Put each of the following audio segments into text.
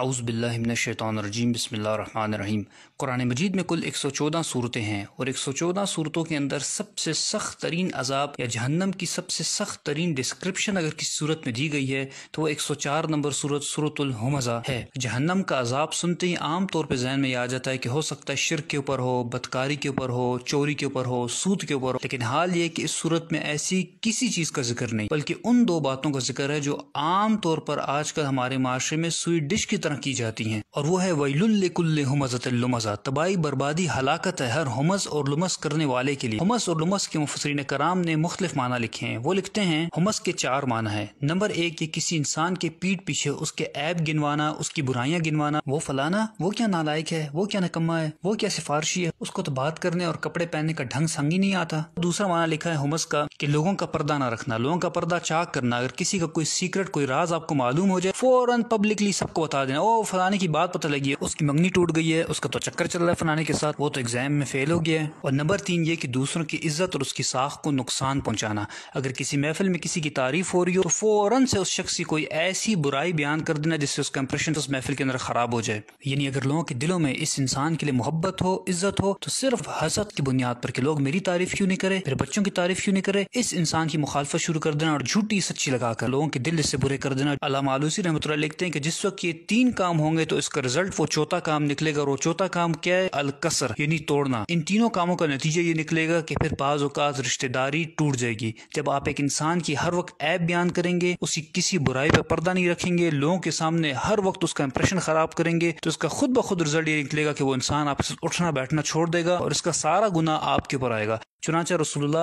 आउज़बिल्लिमिनशैतरजीम बसमीम कुरान मजीद में कुल एक सौ चौदह सूरतें हैं और एक सौ चौदह सूरतों के अंदर सबसे सख्त तरीन अजाब या जहन्नम की सबसे सख्त तरीन डिस्क्रिप्शन अगर किसी सूरत में दी गई है तो वह चार नंबर सूरत सूरतुलहमज़ा है जहन्नम का अजाब सुनते ही आम तौर पर जहन में आ जाता है कि हो सकता है शिरक के ऊपर हो बदकारी के ऊपर हो चोरी के ऊपर हो सूद के ऊपर हो लेकिन हाल ये कि इस सूरत में ऐसी किसी चीज़ का जिक्र नहीं बल्कि उन दो बातों का जिक्र है जो आम तौर पर आजकल हमारे माशरे में सुई डिश की तरह की जाती हैं और वो है वैलुल्लकुल्ल हमजतुमजा तबाही बर्बादी हलाकत है हर हमस और लुमस करने वाले के लिए हमस और लुमस के मुफसरीन कराम ने मुख्तफ माना लिखे हैं वो लिखते हैं हमस के चार माना है नंबर एक ये किसी इंसान के पीठ पीछे उसके ऐप गिनवाना उसकी बुराइयाँ गिनवाना वो फलाना वो क्या नालायक है वो क्या नकम्मा है वो क्या सिफारशी है उसको तो बात करने और कपड़े पहनने का ढंग संग ही नहीं आता दूसरा माना लिखा है हमस का कि लोगों का पर्दा ना रखना लोगों का पर्दा चाक करना अगर किसी का कोई सीक्रेट कोई राज आपको मालूम हो जाए फौरन पब्लिकली सबको बता बता देना ओ फलाने की बात पता लगी है उसकी मंगनी टूट गई है उसका तो चक्कर चल रहा है फलाने के साथ वो तो एग्जाम में फेल हो गया है और नंबर तीन ये कि दूसरों की इज्जत और उसकी साख को नुकसान पहुंचाना अगर किसी महफिल में किसी की तारीफ हो रही हो तो फौरन से उस शख्स की कोई ऐसी बुराई बयान कर देना जिससे उसका इंप्रेशन उस महफिल के अंदर खराब हो जाए यानी अगर लोगों के दिलों में इस इंसान के लिए मोहब्बत हो इज्जत हो तो सिर्फ हसद की बुनियाद पर कि लोग मेरी तारीफ क्यों नहीं करे मेरे बच्चों की तारीफ क्यों नहीं करे इस इंसान की मुखालफत शुरू कर देना और झूठी सच्ची लगाकर लोगों के दिल इससे बुरे कर देना अलामा मालूसी रहमत लिखते हैं कि जिस वक्त ये तीन काम होंगे तो इसका रिजल्ट वो चौथा काम निकलेगा और वो चौथा काम क्या है अलकसर यानी तोड़ना इन तीनों कामों का नतीजा ये निकलेगा कि फिर बाज अवत रिश्तेदारी टूट जाएगी जब आप एक इंसान की हर वक्त ऐप बयान करेंगे उसकी किसी बुराई पर पर्दा नहीं रखेंगे लोगों के सामने हर वक्त उसका इंप्रेशन खराब करेंगे तो इसका खुद ब खुद रिजल्ट ये निकलेगा कि वो इंसान आपसे उठना बैठना छोड़ देगा और इसका सारा गुना आपके ऊपर आएगा चुनाचा रसोल्ला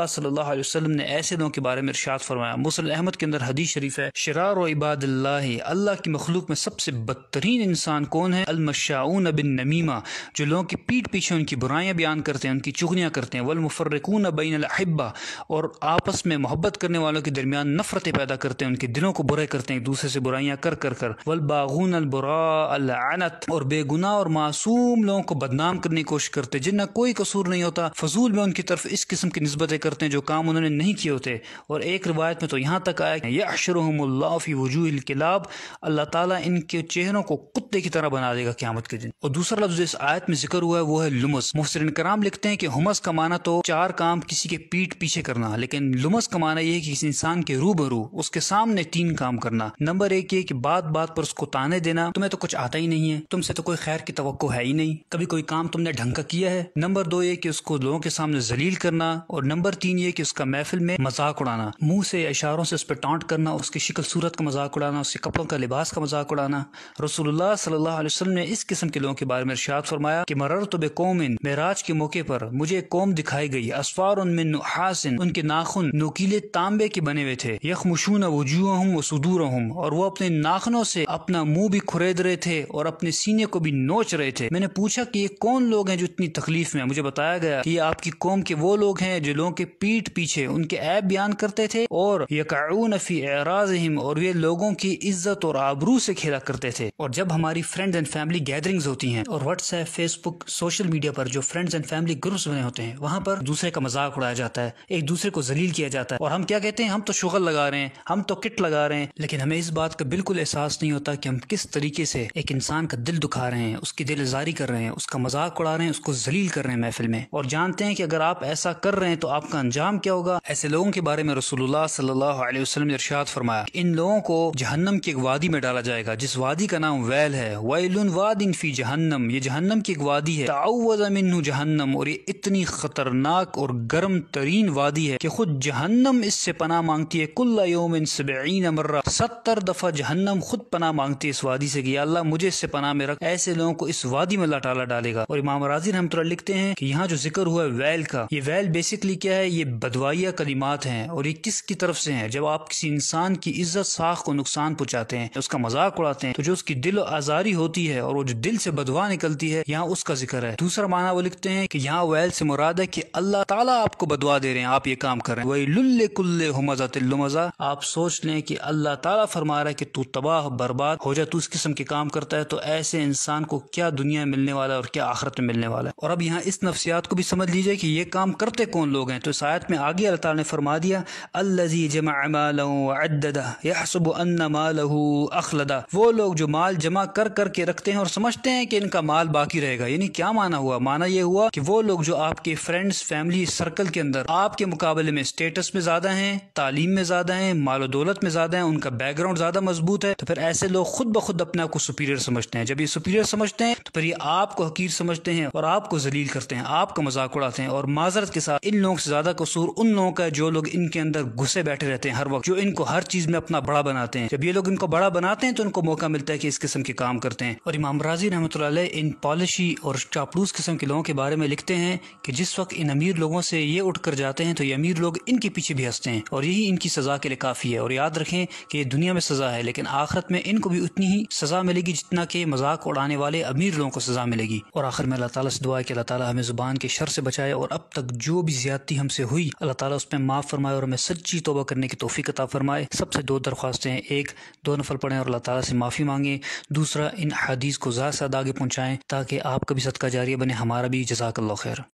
ने ऐसे लोगों के बारे में इर्शाद फरमाया मुसल अहमद के अंदर हदी शरीफ है शरार इबाद अल्लाह की मखलूक में सबसे बदतरीन इंसान कौन है अलमशाउन बिन नमीमा जो लोगों की पीठ पीछे उनकी बुराइयाँ बयान करते हैं उनकी चुगनियाँ करते हैं वलमफरकून बैन अहिबा और आपस में मोहब्बत करने वालों के दरमियान नफरतें पैदा करते हैं उनके दिलों को बुरे करते हैं एक दूसरे से बुराइयाँ कर कर कर वलबागून अलबरात और बेगुना और मासूम लोगों को बदनाम करने की कोशिश करते जिनका कोई कसूर नहीं होता फजूल में उनकी तरफ इस किस्म की नस्बतें करते हैं जो काम उन्होंने नहीं किए होते और एक रवायत में तो यहाँ तक आया कि यशरहमल्लाफ़ी वजूल किलाब अल्लाह ताली इनके चेहरों को कुत्ते की तरह बना देगा क्यामत के दिन और दूसरा लफ्ज़ इस आयत में जिक्र हुआ है वो है लुमस मुफसरन कराम लिखते हैं कि हमस का माना तो चार काम किसी के पीठ पीछे करना लेकिन लुमस का माना यह है कि किसी इंसान के रू बरू उसके सामने तीन काम करना नंबर एक ये कि बात बात पर उसको ताने देना तुम्हें तो कुछ आता ही नहीं है तुमसे तो कोई खैर की तो है ही नहीं कभी कोई काम तुमने ढंग का किया है नंबर दो ये कि उसको लोगों के सामने जलील करना करना और नंबर तीन ये कि उसका महफिल में मजाक उड़ाना मुंह से इशारों से उस पर टांट करना उसकी शिकल सूरत का मजाक उड़ाना उसके कपड़ों का लिबास का मजाक उड़ाना रसोल्ला सल्ला ने इस किस्म के लोगों के बारे में इर्शाद फरमाया कि मरर तो बेकौमिन महराज के मौके पर मुझे कौम दिखाई गई असफार उनमें नुहासिन उनके नाखुन नोकीले तांबे के बने हुए थे यखमशून वजूह व हूँ और वो अपने नाखनों से अपना मुंह भी खुरेद रहे थे और अपने सीने को भी नोच रहे थे मैंने पूछा कि ये कौन लोग हैं जो इतनी तकलीफ में मुझे बताया गया कि ये आपकी कौम के वो लोग लोग हैं जो लोगों के पीठ पीछे उनके ऐप बयान करते थे और यकाउन फी एराजहिम और ये लोगों की इज्जत और आबरू से खेला करते थे और जब हमारी फ्रेंड्स एंड फैमिली गैदरिंग्स होती हैं और व्हाट्सएप फेसबुक सोशल मीडिया पर जो फ्रेंड्स एंड फैमिली ग्रुप्स बने होते हैं वहाँ पर दूसरे का मजाक उड़ाया जाता है एक दूसरे को जलील किया जाता है और हम क्या कहते हैं हम तो शुगर लगा रहे हैं हम तो किट लगा रहे हैं लेकिन हमें इस बात का बिल्कुल एहसास नहीं होता कि हम किस तरीके से एक इंसान का दिल दुखा रहे हैं उसकी दिल जारी कर रहे हैं उसका मजाक उड़ा रहे हैं उसको जलील कर रहे हैं महफिल में और जानते हैं कि अगर आप ऐसा ऐसा कर रहे हैं तो आपका अंजाम क्या होगा ऐसे लोगों के बारे में रसूलुल्लाह सल्लल्लाहु अलैहि वसल्लम ने इरशाद फरमाया इन लोगों को जहन्नम की एक वादी में डाला जाएगा जिस वादी का नाम वैल है वैलुन वादिन फी जहन्नम ये जहन्नम की एक वादी है ताउवजमिन जहन्नम और ये इतनी खतरनाक और गर्म तरीन वादी है की खुद जहन्नम इससे पना मांगती है कुल्ल योमिन सबीन मर्रा सत्तर दफा जहन्नम खुद पना मांगती है इस वादी से अल्लाह मुझे इससे पना में रख ऐसे लोगों को इस वादी में अल्लाह डालेगा और इमाम राजी रहमत लिखते हैं कि यहाँ जो जिक्र हुआ है वैल का ये वैल दलाइल बेसिकली क्या है ये बदवाइया कदीमात हैं और ये किसकी तरफ से हैं जब आप किसी इंसान की इज्जत साख को नुकसान पहुंचाते हैं उसका मजाक उड़ाते हैं तो जो उसकी दिल आजारी होती है और वो जो दिल से बदवा निकलती है यहाँ उसका जिक्र है दूसरा माना वो लिखते हैं कि यहाँ वैल से मुराद है कि अल्लाह ताला आपको बदवा दे रहे हैं आप ये काम कर रहे हैं वही लुल्ले कुल्ले हो हमजा तिल्लुमजा आप सोच लें कि अल्लाह ताला फरमा रहा है कि तू तबाह बर्बाद हो जाए तू इस किस्म के काम करता है तो ऐसे इंसान को क्या दुनिया मिलने वाला है और क्या आखिरत में मिलने वाला है और अब यहाँ इस नफसियात को भी समझ लीजिए कि ये काम कर करते कौन लोग हैं तो शायद में आगे अल्लाह ताला ने फरमा दिया अल्लजी जमादा अखलदा वो लोग जो माल जमा कर करके रखते हैं और समझते हैं कि इनका माल बाकी रहेगा यानी क्या माना हुआ माना यह हुआ कि वो लोग जो आपके फ्रेंड्स फैमिली सर्कल के अंदर आपके मुकाबले में स्टेटस में ज्यादा हैं तालीम में ज्यादा हैं मालो दौलत में ज्यादा हैं उनका बैकग्राउंड ज्यादा मजबूत है तो फिर ऐसे लोग खुद ब खुद अपने आप को सुपीरियर समझते हैं जब ये सुपीरियर समझते हैं तो फिर ये आपको हकीर समझते हैं और आपको जलील करते हैं आपका मजाक उड़ाते हैं और माजरत के साथ इन लोगों से ज्यादा कसूर उन लोगों का है जो लोग इनके अंदर घुसे बैठे रहते हैं हर वक्त जो इनको हर चीज में अपना बड़ा बनाते हैं जब ये लोग इनको बड़ा बनाते हैं तो इनको मौका मिलता है कि इस किस्म के काम करते हैं और इमाम राजी रहमत इन पॉलिशी और चापड़ूस किस्म के लोगों के बारे में लिखते हैं कि जिस वक्त इन अमीर लोगों से ये उठ कर जाते हैं तो ये अमीर लोग इनके पीछे भी हंसते हैं और यही इनकी सजा के लिए काफी है और याद रखें कि ये दुनिया में सजा है लेकिन आखिरत में इनको भी उतनी ही सजा मिलेगी जितना के मजाक उड़ाने वाले अमीर लोगों को सजा मिलेगी और आखिर में अल्लाह ताला से दुआ कि अल्लाह तला हमें जुबान के शर से बचाए और अब तक जो जो भी ज्यादती हमसे हुई अल्लाह ताला उस पर माफ़ फरमाए और हमें सच्ची तोबा करने की तोफ़ी अता फरमाए सबसे दो दरख्वास्तें हैं एक दो नफल पढ़ें और अल्लाह ताला से माफ़ी मांगें दूसरा इन हदीस को ज़्यादा से ज़्यादा आगे पहुँचाएँ ताकि आपका भी सदका जारी बने हमारा भी जजाकल्ला खैर